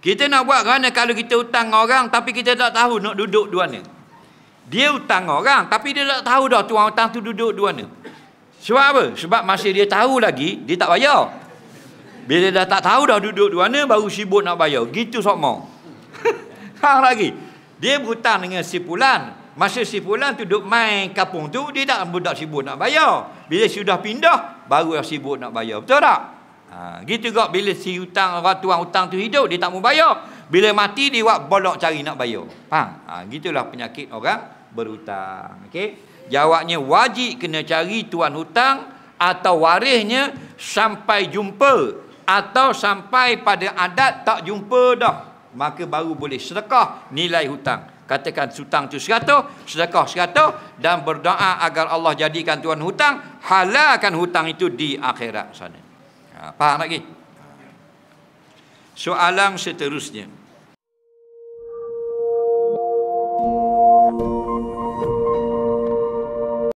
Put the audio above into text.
Kita nak buat kerana kalau kita hutang orang tapi kita tak tahu nak duduk di mana. Dia hutang orang tapi dia tak tahu dah tuan hutang tu duduk di mana. Sebab apa? Sebab masih dia tahu lagi, dia tak bayar. Bila dia dah tak tahu dah duduk di mana, baru sibuk nak bayar. Gitu sama. Hang lagi. Dia berhutang dengan si Pulan. Masa si Pulan tu duduk main kapung tu, dia tak, tak sibuk nak bayar. Bila sudah pindah, baru dia sibuk nak bayar. Betul tak? Ha, gitu juga bila si hutang orang tuan hutang tu hidup dia tak mau bayar. Bila mati dia buat bolok cari nak bayar. Faham? Ha, gitulah penyakit orang berhutang. Okey. Jawabnya wajib kena cari tuan hutang atau warisnya sampai jumpa atau sampai pada adat tak jumpa dah maka baru boleh sedekah nilai hutang katakan hutang tu 100 sedekah 100 dan berdoa agar Allah jadikan tuan hutang halalkan hutang itu di akhirat sana Ha, faham lagi? Soalan seterusnya.